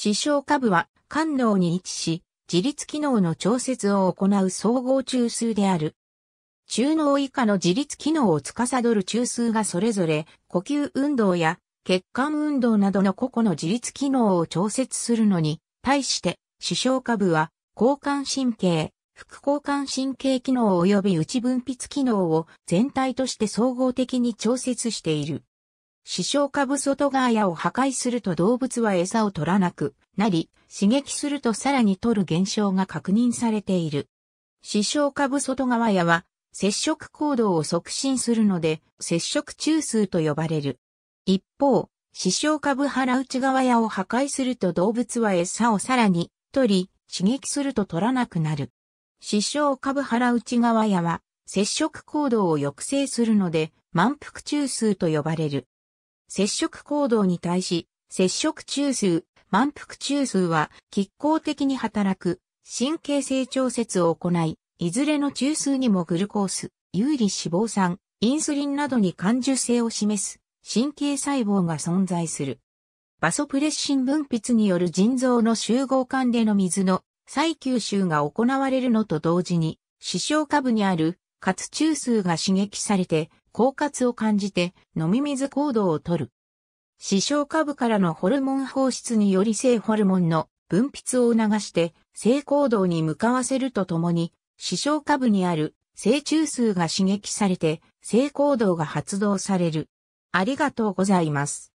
視床下部は官能に位置し、自律機能の調節を行う総合中枢である。中脳以下の自律機能を司る中枢がそれぞれ呼吸運動や血管運動などの個々の自律機能を調節するのに、対して、視床下部は交感神経、副交感神経機能及び内分泌機能を全体として総合的に調節している。視床下部外側やを破壊すると動物は餌を取らなくなり、刺激するとさらに取る現象が確認されている。視床下部外側やは、接触行動を促進するので、接触中枢と呼ばれる。一方、視床下部腹内側やを破壊すると動物は餌をさらに取り、刺激すると取らなくなる。視床下部腹内側やは、接触行動を抑制するので、満腹中枢と呼ばれる。接触行動に対し、接触中枢、満腹中枢は、拮抗的に働く、神経性調節を行い、いずれの中枢にもグルコース、有利脂肪酸、インスリンなどに感受性を示す、神経細胞が存在する。バソプレッシン分泌による腎臓の集合管での水の再吸収が行われるのと同時に、視床下部にある活中枢が刺激されて狡猾を感じて飲み水行動をとる。視床下部からのホルモン放出により性ホルモンの分泌を促して性行動に向かわせるとともに、視床下部にある性中枢が刺激されて性行動が発動される。ありがとうございます。